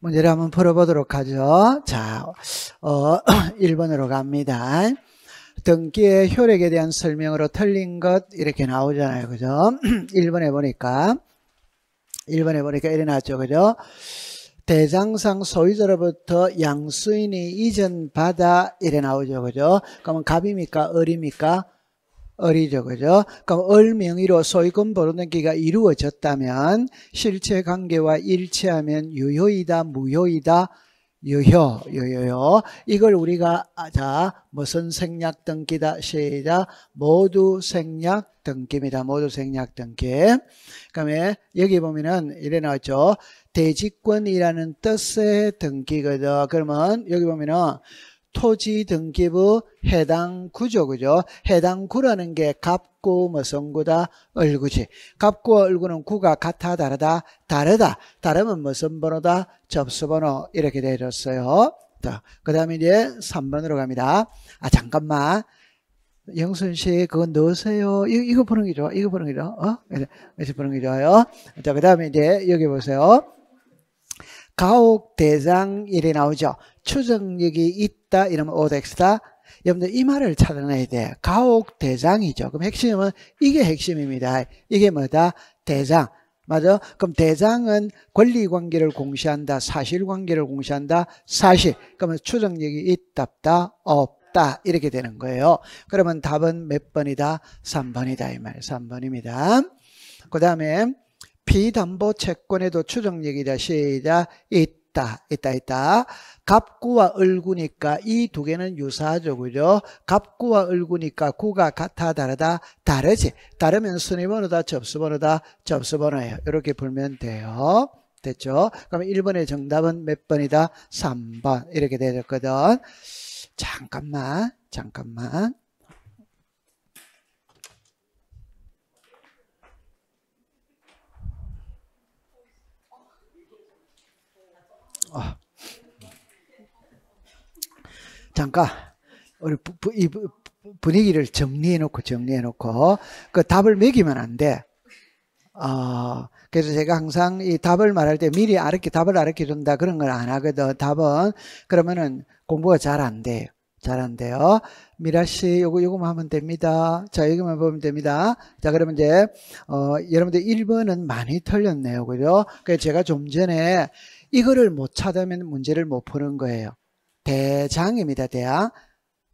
문제를 한번 풀어보도록 하죠. 자, 어, 1번으로 갑니다. 등기의 효력에 대한 설명으로 틀린 것 이렇게 나오잖아요. 그죠? 1번에 보니까 1번에 보니까 이래 나왔죠. 그죠? 대장상 소유자로부터 양수인이 이전받아 이래 나오죠. 그죠? 그러면 갑입니까? 을입니까? 어리죠. 그죠? 그럼 을명의로 소유권 보존등기가 이루어졌다면 실체 관계와 일치하면 유효이다, 무효이다, 유효, 유효요. 이걸 우리가 아, 자 무슨 생략 등기다 시작 모두 생략 등기입니다. 모두 생략 등기. 그다음에 여기 보면은 이래 나왔죠. 대지권이라는 뜻의 등기거든. 그러면 여기 보면은 토지 등기부 해당 구조 그죠? 해당 구라는 게 갑구 뭐, 선 구다 을구지. 갑구와 을구는 구가 같아 다르다 다르다. 다름은 무슨 번호다 접수번호 이렇게 되졌어요 자, 그 다음에 이제 3번으로 갑니다. 아 잠깐만. 영순 씨, 그건 넣으세요. 이거, 이거 보는 게 좋아. 이거 보는 게 좋아. 어? 이거 보는 게 좋아요. 자, 그 다음에 이제 여기 보세요. 가옥 대장일이 나오죠. 추정력이 있다 이러면 오덱스다. 여러분들 이 말을 찾아내야 돼 가옥 대장이죠. 그럼 핵심은 이게 핵심입니다. 이게 뭐다? 대장. 맞아? 그럼 대장은 권리관계를 공시한다. 사실관계를 공시한다. 사실. 그러면 추정력이 있다 없다? 없다. 이렇게 되는 거예요. 그러면 답은 몇 번이다? 3번이다. 이 말. 3번입니다. 그 다음에 비담보 채권에도 추정력이다. 시작. 있다. 있다. 있다. 갑구와 을구니까 이 두 개는 유사하죠. 그죠? 갑구와 을구니까 구가 같아 다르다. 다르지. 다르면 순위번호다. 접수번호다. 접수번호예요. 이렇게 풀면 돼요. 됐죠? 그럼 1번의 정답은 몇 번이다? 3번. 이렇게 되었거든. 잠깐만. 잠깐만. 아. 잠깐 우리 부, 부, 이 분위기를 정리해 놓고 정리해 놓고 그 답을 매기면 안 돼. 어, 그래서 제가 항상 이 답을 말할 때 미리 알아키 답을 알아키 준다 그런 걸 안 하거든. 답은 그러면은 공부가 잘 안 돼요. 잘 안 돼요. 미라 씨 요거 요거만 하면 됩니다. 자, 여기만 보면 됩니다. 자, 그러면 이제 어, 여러분들 1번은 많이 틀렸네요. 그죠? 그래서 제가 좀 전에 이거를 못 찾으면 문제를 못 푸는 거예요. 대장입니다. 대야.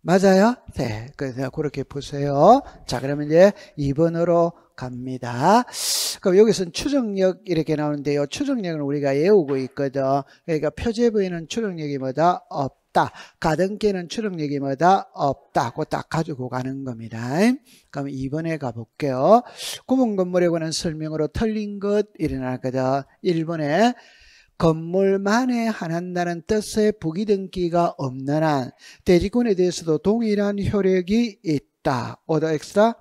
맞아요? 네. 그래서 그렇게 보세요. 자, 그러면 이제 2번으로 갑니다. 그럼 여기서는 추정력 이렇게 나오는데요. 추정력은 우리가 외우고 있거든. 그러니까 표제 부위는 추정력이 뭐다? 없다. 가등기는 추정력이 뭐다? 없다. 고딱 가지고 가는 겁니다. 그럼 2번에 가볼게요. 구분 건물에 관한 설명으로 틀린 것 일어나거든. 1번에 건물만에 한한다는 뜻의 부기등기가 없는 한 대지권에 대해서도 동일한 효력이 있다. 오더 엑스다?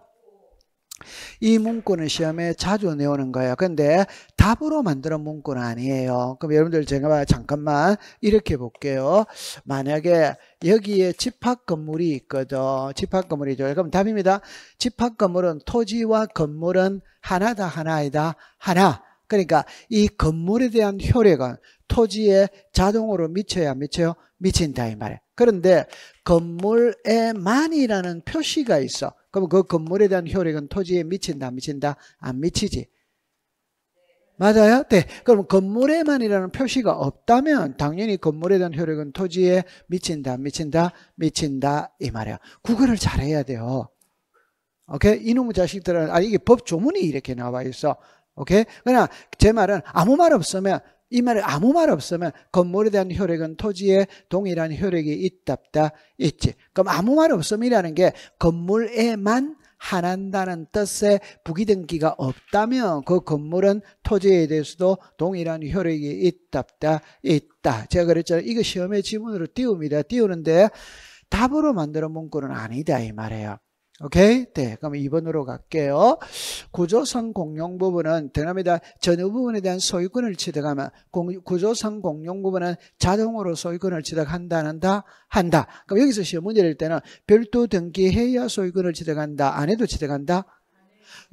이 문구는 시험에 자주 내오는 거예요. 근데 답으로 만드는 문구는 아니에요. 그럼 여러분들 제가 잠깐만 이렇게 볼게요. 만약에 여기에 집합 건물이 있거든. 집합 건물이죠. 그럼 답입니다. 집합 건물은 토지와 건물은 하나다 하나이다 하나. 그러니까 이 건물에 대한 효력은 토지에 자동으로 미쳐야 미쳐요? 미친다 이 말이에요. 그런데 건물에만이라는 표시가 있어. 그럼 그 건물에 대한 효력은 토지에 미친다 미친다? 안 미치지. 맞아요? 네. 그럼 건물에만이라는 표시가 없다면 당연히 건물에 대한 효력은 토지에 미친다 미친다 미친다 이 말이야. 구글을 잘해야 돼요. 오케이? 이놈의 자식들은 아 이게 법 조문이 이렇게 나와 있어. 오케이? 그러나 제 말은 아무 말 없으면 이 말에 아무 말 없으면 건물에 대한 효력은 토지에 동일한 효력이 있답다 있지. 그럼 아무 말 없음이라는 게 건물에만 한한다는 뜻의 부기등기가 없다면 그 건물은 토지에 대해서도 동일한 효력이 있답다 있다. 제가 그랬잖아요. 이거 시험에 지문으로 띄웁니다. 띄우는데 답으로 만들어 문구는 아니다 이 말이에요. 오케이? 네, 그럼 2번으로 갈게요. 구조성 공용 부분은 대합니다 전후 부분에 대한 소유권을 취득하면 공, 구조성 공용 부분은 자동으로 소유권을 취득한다, 안 한다, 한다. 그럼 여기서 시험 문제 일 때는 별도 등기해야 소유권을 취득한다, 안 해도 취득한다.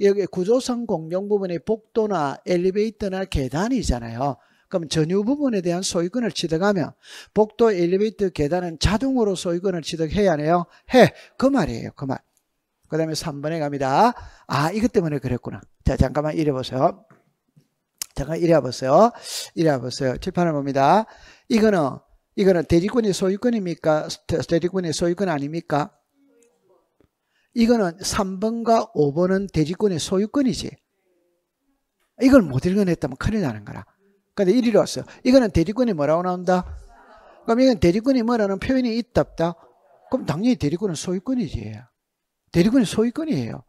여기 구조성 공용 부분의 복도나 엘리베이터나 계단이잖아요. 그럼 전유 부분에 대한 소유권을 취득하면 복도 엘리베이터 계단은 자동으로 소유권을 취득해야 해요 해. 그 말이에요. 그 말. 그 다음에 3번에 갑니다. 아, 이것 때문에 그랬구나. 자, 잠깐만 이래 보세요. 잠깐 이래 보세요. 이래 보세요. 칠판을 봅니다. 이거는, 이거는 대리권이 소유권입니까? 대리권이 소유권 아닙니까? 이거는 3번과 5번은 대지권의 소유권이지. 이걸 못 읽어냈다면 큰일 나는 거라. 근데 1위로 왔어요. 이거는 대리권이 뭐라고 나온다? 그럼 이건 대리권이 뭐라는 표현이 있다 다 그럼 당연히 대리권은 소유권이지. 대리군이 소유권이에요.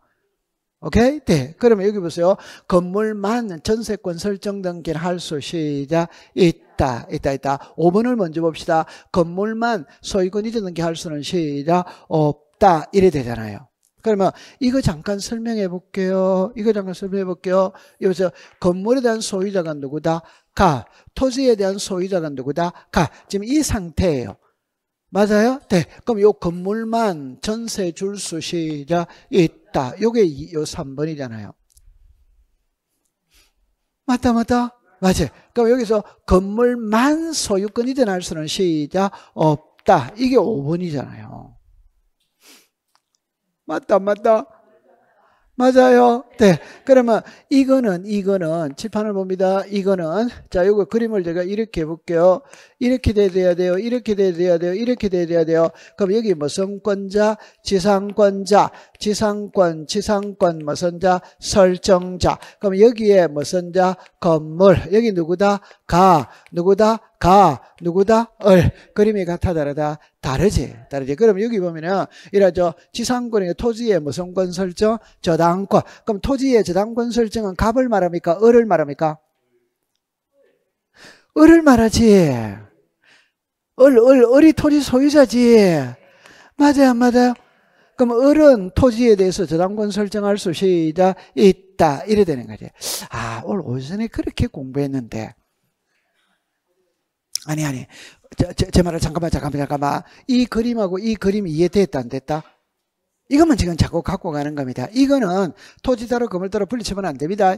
오케이? 네. 그러면 여기 보세요. 건물만 전세권 설정 등기를 할수 시작 있다. 있다. 있다. 5번을 먼저 봅시다. 건물만 소유권 이전 등기할 수는 시작 없다. 이래 되잖아요. 그러면 이거 잠깐 설명해 볼게요. 이거 잠깐 설명해 볼게요. 여기서 건물에 대한 소유자가 누구다? 가. 토지에 대한 소유자가 누구다? 가. 지금 이 상태예요. 맞아요? 네. 그럼 요 건물만 전세 줄 수 시작 있다. 요게 요 3번이잖아요. 맞다, 맞다. 맞아요. 그럼 여기서 건물만 소유권이 전할 수는 시작 없다. 이게 5번이잖아요. 맞다, 맞다. 맞아요. 네. 그러면 이거는 이거는 칠판을 봅니다. 이거는 자, 요거 그림을 제가 이렇게 해 볼게요. 이렇게 돼야 돼요. 이렇게 돼야 돼요. 이렇게 돼야 돼요. 그럼 여기 무 뭐 성권자, 지상권자, 지상권, 지상권 무슨 뭐 자, 설정자. 그럼 여기에 무슨 뭐 자, 건물. 여기 누구다? 가. 누구다? 가. 누구다? 을. 그림이 같아 다르다. 다르지. 다르지. 그럼 여기 보면은 이라죠 지상권의 토지의 무성권 설정, 저당권. 그럼 토지의 저당권 설정은 갑을 말합니까? 을을 말합니까? 을을 말하지. 얼, 얼, 어리 토지 소유자지. 맞아요, 맞아요. 그럼 어른 토지에 대해서 저당권 설정할 수 시작 있다. 이래 되는 거지. 아, 오 오전에 그렇게 공부했는데. 아니, 아니. 제, 제, 제 말을 잠깐만, 잠깐만, 잠깐만. 이 그림하고 이 그림 이해됐다, 안 됐다? 이것만 지금 자꾸 갖고 가는 겁니다. 이거는 토지 따로, 건물 따로 분리치면 안 됩니다.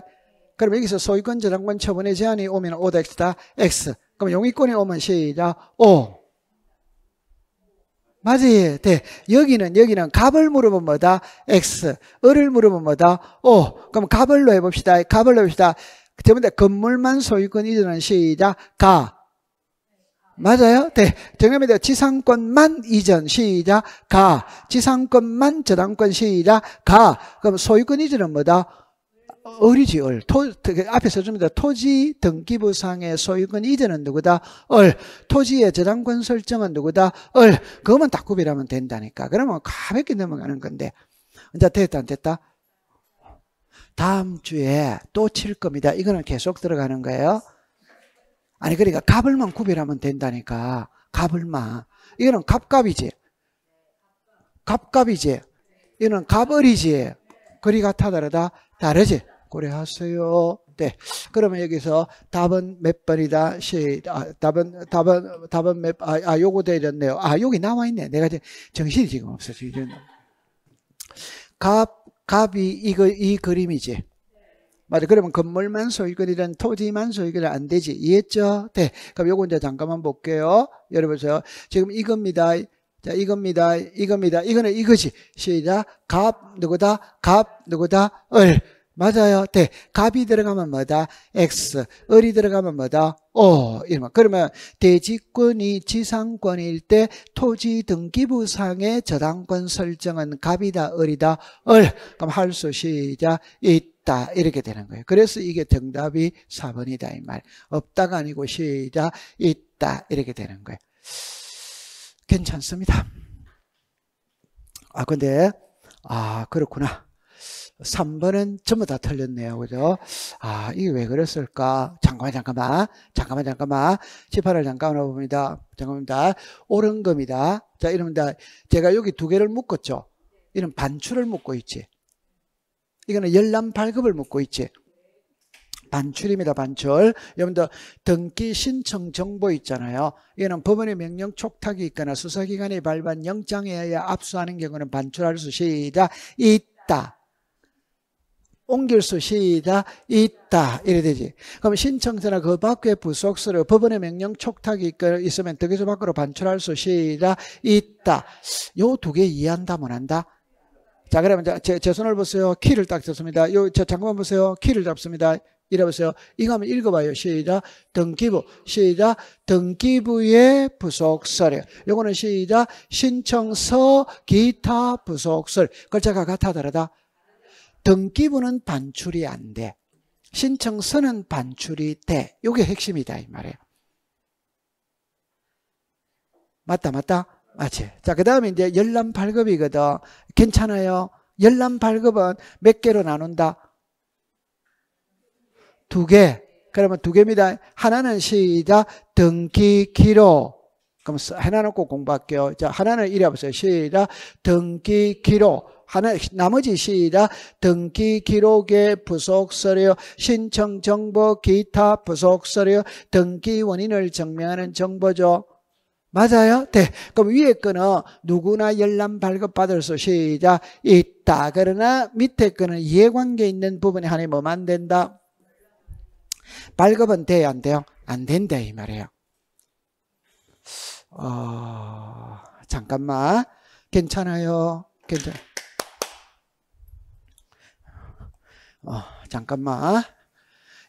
그럼 여기서 소유권 저장권 처분의 제한이 오면 5다 X다 X. 그럼 용의권이 오면 시작 5. 맞아요. 네. 여기는 여기는 갑을 물으면 뭐다? X. 을을 물으면 뭐다? O. 그럼 갑을로 해봅시다. 갑을로 해봅시다. 때문에 건물만 소유권 이전은 시작 가. 맞아요? 네. 정해에대요 지상권만 이전 시작 가. 지상권만 저당권 시작 가. 그럼 소유권 이전은 뭐다? 을이지 을. 토, 그, 그 앞에 서줍니다. 토지 등기부상의 소유권 이전은 누구다? 을. 토지의 저당권 설정은 누구다? 을. 그거만 다 구별하면 된다니까. 그러면 가볍게 넘어가는 건데. 이제 됐다 안 됐다? 다음 주에 또 칠 겁니다. 이거는 계속 들어가는 거예요. 아니 그러니까 갑을만 구별하면 된다니까. 갑을만. 이거는 갑갑이지. 갑갑이지. 이거는 갑을이지. 거리 같아 다르다? 다르지. 고려하세요. 네. 그러면 여기서 답은 몇 번이다? 시, 아, 답은, 답은, 답은 몇, 아, 아 요거 되렸네요. 아, 여기 나와 있네. 내가 지금 정신이 지금 없어. 지금. 갑, 이 이거, 이 그림이지. 맞아. 그러면 건물만 소유권이란 토지만 소유권이 안 되지. 이해했죠? 네. 그럼 요거 이제 잠깐만 볼게요. 여러분 보세요. 지금 이겁니다. 자, 이겁니다. 이겁니다. 이거는 이거지. 시작. 갑, 누구다? 갑, 누구다? 을. 맞아요. 대. 네. 갑이 들어가면 뭐다? X. 을이 들어가면 뭐다? 오. 이러면. 그러면 대지권이 지상권일 때 토지 등기부상의 저당권 설정은 갑이다, 을이다, 을. 그럼 할수 시작. 있다. 이렇게 되는 거예요. 그래서 이게 정답이 4번이다. 이 말. 없다가 아니고 시작. 있다. 이렇게 되는 거예요. 괜찮습니다. 아, 근데, 아, 그렇구나. 3번은 전부 다 틀렸네요. 그죠? 아, 이게 왜 그랬을까? 잠깐만, 잠깐만. 잠깐만, 잠깐만. 18을 잠깐만 봅니다. 잠깐만입니다. 옳은 겁니다. 자, 이럽니 제가 여기 두 개를 묶었죠? 이런 반출을 묶고 있지. 이거는 열람 발급을 묶고 있지. 반출입니다. 반출. 여러분들 등기 신청 정보 있잖아요. 이거는 법원의 명령 촉탁이 있거나 수사기관이 발반 영장에 의해 압수하는 경우는 반출할 수 시작 있다. 옮길 수시다 있다 이래 되지 그럼 신청서나 그 밖의 부속서를 법원의 명령 촉탁이 있으면 득에서 밖으로 반출할 수시다 있다 요 두 개 이해한다 못한다 자 그러면 제, 제 손을 보세요 키를 딱 잡습니다 요저 잠깐만 보세요 키를 잡습니다 이래 보세요 이거 한번 읽어봐요 시작 등기부 시작 등기부의 부속서류 요거는 시작 신청서 기타 부속서 글자가 같아 다르다 등기부는 반출이 안 돼. 신청서는 반출이 돼. 이게 핵심이다 이 말이에요. 맞다 맞다 맞지. 자 그다음에 이제 열람 발급이거든. 괜찮아요. 열람 발급은 몇 개로 나눈다. 두 개. 그러면 두 개입니다. 하나는 시작 등기 기록. 그럼 해놔놓고 공부할게요. 자 하나는 이래 보세요. 시작 등기 기록. 하나 나머지 시작 등기 기록의 부속 서류 신청 정보 기타 부속 서류 등기 원인을 증명하는 정보죠. 맞아요? 네. 그럼 위에 거는 누구나 열람 발급받을 수 시작 있다. 그러나 밑에 거는 이해관계 있는 부분에 하나 뭐면 안 된다. 발급은 돼야 안 돼요? 안 된다 이 말이에요. 어, 잠깐만. 괜찮아요. 괜찮아요. 어, 잠깐만.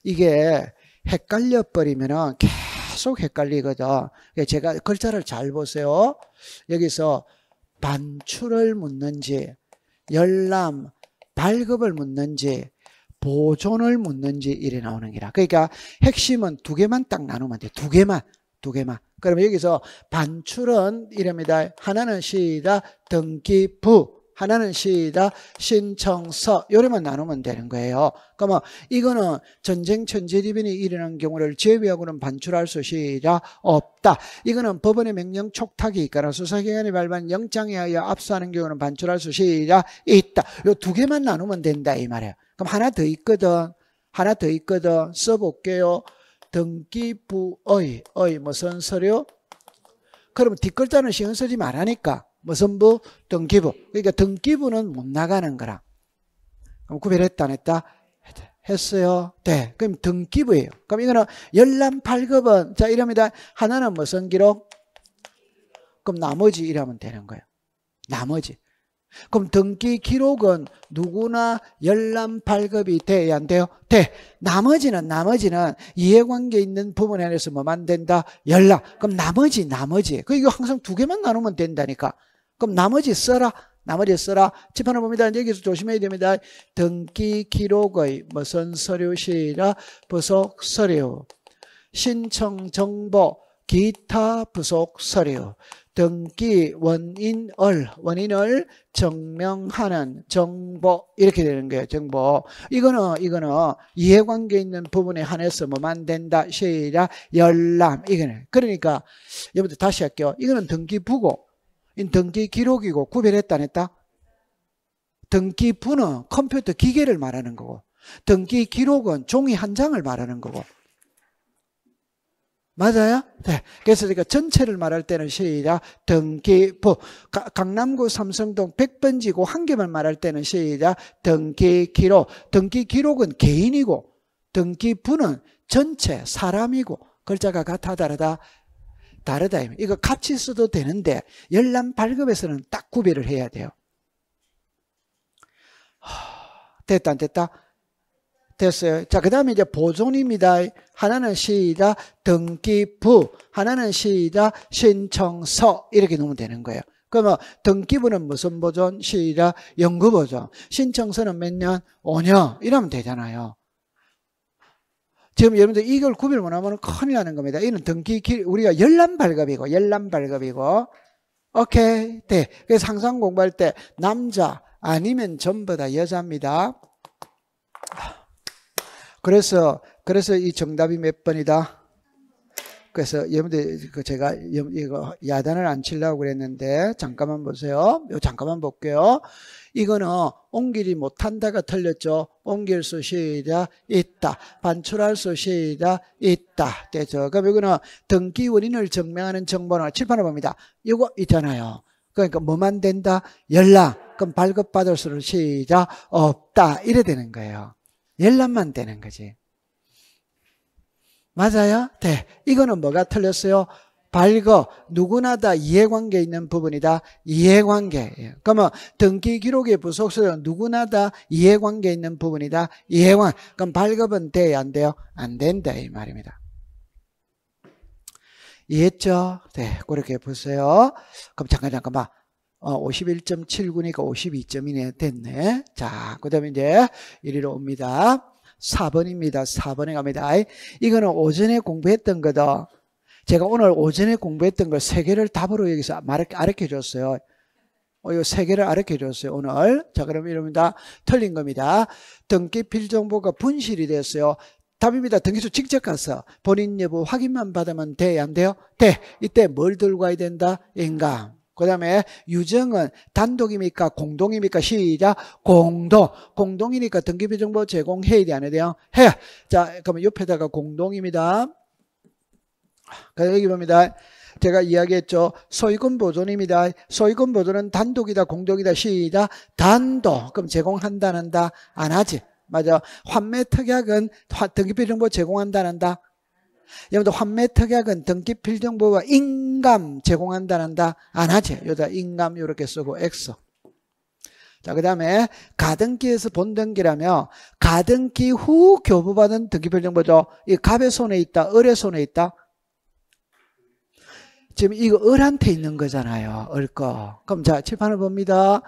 이게 헷갈려 버리면은 계속 헷갈리거든. 제가 글자를 잘 보세요. 여기서 반출을 묻는지, 열람, 발급을 묻는지, 보존을 묻는지 이래 나오는 기라. 그러니까 핵심은 두 개만 딱 나누면 돼. 두 개만, 두 개만. 그러면 여기서 반출은 이랍니다. 하나는 시다 등기부. 하나는 시작 신청서 요리만 나누면 되는 거예요. 그러면 이거는 전쟁 천재지변이 일어난 경우를 제외하고는 반출할 수 시작 없다. 이거는 법원의 명령 촉탁이 있거나 수사기관이 발반 영장에 하여 압수하는 경우는 반출할 수 시작 있다. 요 두 개만 나누면 된다 이 말이에요. 그럼 하나 더 있거든. 하나 더 있거든. 써볼게요. 등기부의 의 무슨 서류? 그럼 뒷글자는 신경 쓰지 말라니까. 무슨 부? 등기부. 그러니까 등기부는 못 나가는 거라 그럼 구별했다 안 했다? 했어요. 네. 그럼 등기부예요. 그럼 이거는 열람 8급은 자 이럽니다. 하나는 무슨 기록? 그럼 나머지 이러면 되는 거예요. 나머지. 그럼 등기 기록은 누구나 열람 8급이 돼야 안 돼요? 돼. 나머지는 나머지는 이해관계 있는 부분에 대해서 뭐만 된다? 열람. 그럼 나머지 나머지. 그 이거 항상 두 개만 나누면 된다니까. 그럼 나머지 써라. 나머지 써라. 집 하나 봅니다. 여기서 조심해야 됩니다. 등기 기록의 무슨 서류시라 부속 서류, 신청 정보, 기타 부속 서류, 등기 원인을 원인을 증명하는 정보 이렇게 되는 거예요. 정보 이거는 이거는 이해관계 있는 부분에 한해서 뭐만 된다 시라 열람 이거는 그러니까 여기부터 다시 할게요. 이거는 등기부고 등기 기록이고 구별했다 안다 등기부는 컴퓨터 기계를 말하는 거고 등기 기록은 종이 한 장을 말하는 거고 맞아요? 네. 그래서 그러 전체를 말할 때는 시작 등기부 강남구 삼성동 1번지고한 개만 말할 때는 시작 등기기록 등기기록은 개인이고 등기부는 전체 사람이고 글자가 같아 다르다 다르다. 이거 같이 써도 되는데 열람 발급에서는 딱 구별을 해야 돼요. 됐다 안 됐다? 됐어요. 자, 그 다음에 이제 보존입니다. 하나는 시이다 등기부, 하나는 시이다 신청서 이렇게 놓으면 되는 거예요. 그러면 등기부는 무슨 보존? 시이다 연구 보존. 신청서는 몇 년? 5년. 이러면 되잖아요. 지금 여러분들 이걸 구별 못하면 큰일 나는 겁니다. 이는 등기, 우리가 열람 발급이고, 열람 발급이고, 오케이, 네. 그래서 항상 공부할 때, 남자, 아니면 전부 다 여자입니다. 그래서, 그래서 이 정답이 몇 번이다? 그래서 여러분들 그 제가 이거 야단을 안 치려고 그랬는데 잠깐만 보세요 잠깐만 볼게요. 이거는 옮기지 못한다가 틀렸죠. 옮길 수 시작 있다. 반출할 수 시작 있다. 됐죠. 그럼 이거는 등기 원인을 증명하는 정보나 칠판을 봅니다. 이거 있잖아요. 그러니까 뭐만 된다? 연락. 그럼 발급받을 수는 시작 없다. 이래 되는 거예요. 연락만 되는 거지. 맞아요? 네. 이거는 뭐가 틀렸어요? 밝어 누구나 다 이해관계 있는 부분이다. 이해관계. 예. 그러면 등기 기록에 부속서는 누구나 다 이해관계 있는 부분이다. 이해관. 그럼 발급은 돼야 안 돼요? 안 된다 이 말입니다. 이해했죠? 네, 그렇게 보세요. 그럼 잠깐 잠깐만. 어, 51.79니까 52점이네. 됐네. 자, 그 다음에 이제 이리로 옵니다. 4번입니다. 4번에 갑니다. 이거는 오전에 공부했던 거다. 제가 오늘 오전에 공부했던 걸 세 개를 답으로 여기서 아르켜 줬어요. 이세 개를 아르켜 줬어요, 오늘. 자, 그럼 이럽니다. 틀린 겁니다. 등기필 정보가 분실이 됐어요. 답입니다. 등기소 직접 가서 본인 여부 확인만 받으면 돼, 안 돼요? 돼. 이때 뭘 들고 와야 된다? 인감. 그 다음에 유정은 단독입니까? 공동입니까? 시작. 공동. 공동이니까 등기비 정보 제공해야 돼, 안 해야 돼요? 해. 자, 그러면 옆에다가 공동입니다. 여기 봅니다. 제가 이야기했죠. 소위권 보존입니다. 소위권 보존은 단독이다, 공동이다, 시이다, 단독. 그럼 제공한다는다, 안 하지. 맞아. 환매 특약은 등기필 정보 제공한다는다. 여러분들 환매 특약은 등기필 정보와 인감 제공한다는다, 안 하지. 여기다 인감 이렇게 쓰고 엑 X. 자, 그 다음에 가등기에서 본등기라며 가등기 후 교부받은 등기필 정보죠. 이 갑의 손에 있다, 을의 손에 있다. 지금 이거 을한테 있는 거잖아요. 을 거. 그럼 자, 칠판을 봅니다.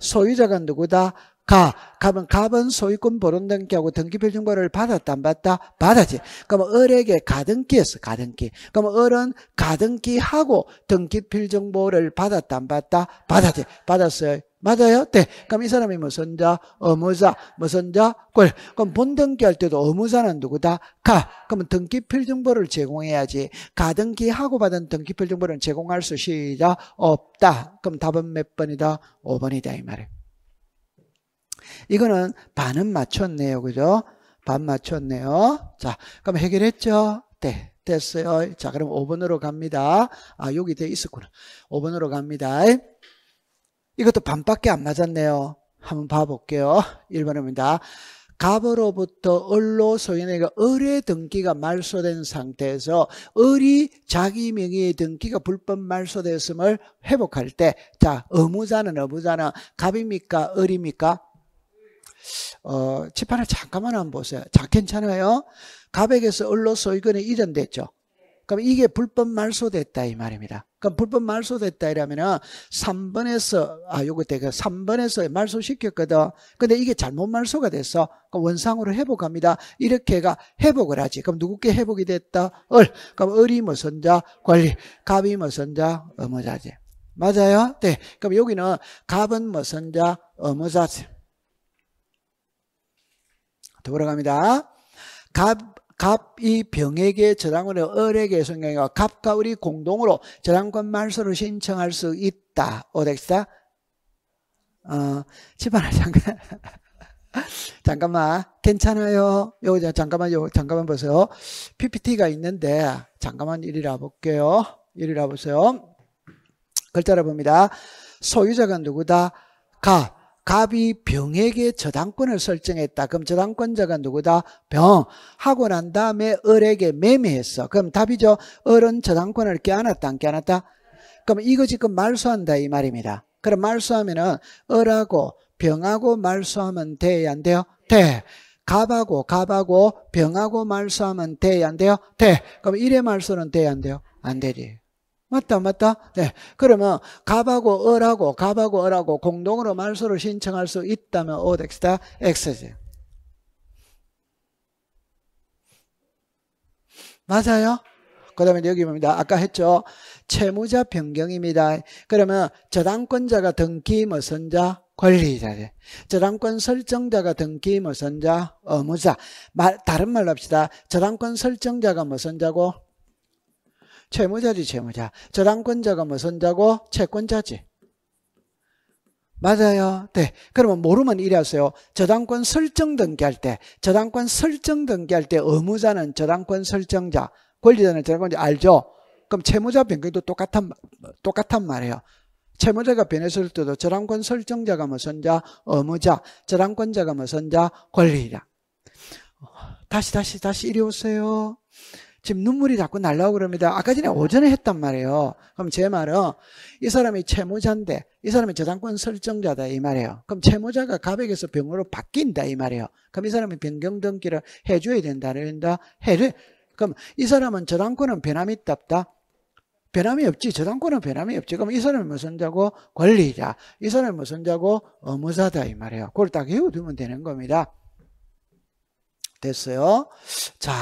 소유자가 누구다? 가. 갑은, 갑은 소유권 보론등기하고 등기별증거를 받았다, 안 받다? 받았지. 그럼 을에게 가등기였어, 가등기. 그럼 을은 가등기하고 등기필정보를 받았다, 안 받다? 받았지. 받았어요. 맞아요? 네. 그럼 이 사람이 무슨 자? 어무자. 무슨 자? 꼴. 그럼 본등기 할 때도 어무자는 누구다? 가. 그러면 등기필 정보를 제공해야지. 가등기하고 받은 등기필 정보를 제공할 수 시작 없다. 그럼 답은 몇 번이다? 5번이다. 이 말이에요. 이거는 반은 맞췄네요. 그죠? 반 맞췄네요. 자, 그럼 해결했죠? 네. 됐어요. 자, 그럼 5번으로 갑니다. 아, 여기 돼 있었구나. 5번으로 갑니다. 이것도 반밖에 안 맞았네요. 한번 봐볼게요. 1번입니다. 갑으로부터 을로 소인에게 을의 등기가 말소된 상태에서 을이 자기 명의의 등기가 불법 말소되음을 회복할 때, 자, 의무자는 의무자는 갑입니까? 을입니까? 어, 칠판을 잠깐만 한 번 보세요. 자, 괜찮아요? 갑에게서 을로 소인에 이전됐죠. 그럼 이게 불법 말소됐다 이 말입니다. 그럼 불법 말소됐다 이러면은 3번에서 아 요거 때가 3번에서 말소시켰거든. 근데 이게 잘못 말소가 됐어. 그럼 원상으로 회복합니다. 이렇게가 회복을 하지. 그럼 누구께 회복이 됐다? 얼. 그럼 을이 무슨 자 관리, 갑이 무슨 자 어머자지. 맞아요? 네. 그럼 여기는 갑은 무슨 자 어머자지. 들어갑니다. 갑 갑이 병에게 저당권의 을에게 성경이가 갑과 을이 공동으로 저당권 말소를 신청할 수 있다. 오덱다 어, 집안을 잠깐. 잠깐만. 괜찮아요. 요, 잠깐만, 요, 잠깐만 보세요. PPT가 있는데, 잠깐만 이리라 볼게요. 이리라 보세요. 글자를 봅니다. 소유자가 누구다? 갑. 갑이 병에게 저당권을 설정했다. 그럼 저당권자가 누구다? 병. 하고 난 다음에 을에게 매매했어. 그럼 답이죠. 을은 저당권을 껴안았다. 안 껴안았다? 그럼 이거 지금 말소한다 이 말입니다. 그럼 말소하면은 을하고 병하고 말소하면 돼야 안 돼요? 돼. 갑하고 갑하고 병하고 말소하면 돼야 안 돼요? 돼. 그럼 이래 말소는 돼야 안 돼요? 안 되지. 맞다, 맞다. 네. 그러면 갑하고 을하고 갑하고 을하고 공동으로 말소를 신청할 수 있다면 어덱스다 X지. 맞아요? 그 다음에 여기 봅니다. 아까 했죠. 채무자 변경입니다. 그러면 저당권자가 등기 무슨 자? 권리자. 저당권 설정자가 등기 무슨 자? 의무자. 말, 다른 말로 합시다. 저당권 설정자가 무슨 자고? 채무자지 채무자. 저당권자가 무슨 뭐 자고? 채권자지. 맞아요. 네. 그러면 모르면 이래서요. 저당권 설정 등기할 때, 저당권 설정 등기할 때 의무자는 저당권 설정자, 권리자는 저당권자 알죠? 그럼 채무자 변경도 똑같은 똑같단 말이에요. 채무자가 변했을 때도 저당권 설정자가 무슨 뭐 자, 의무자, 저당권자가 무슨 뭐 자, 권리자. 다시 다시 다시 이리 오세요. 지금 눈물이 자꾸 날라오고 그럽니다. 아까 전에 오전에 했단 말이에요. 그럼 제 말은 이 사람이 채무자인데 이 사람이 저당권 설정자다 이 말이에요. 그럼 채무자가 가백에서 병으로 바뀐다 이 말이에요. 그럼 이 사람이 변경 등기를 해줘야 된다. 된다. 해를 그럼 이 사람은 저당권은 변함이 없다. 변함이 없지. 저당권은 변함이 없지. 그럼 이 사람이 무슨 자고? 권리자. 이 사람이 무슨 자고? 의무자다 이 말이에요. 그걸 딱 외워두면 되는 겁니다. 됐어요. 자.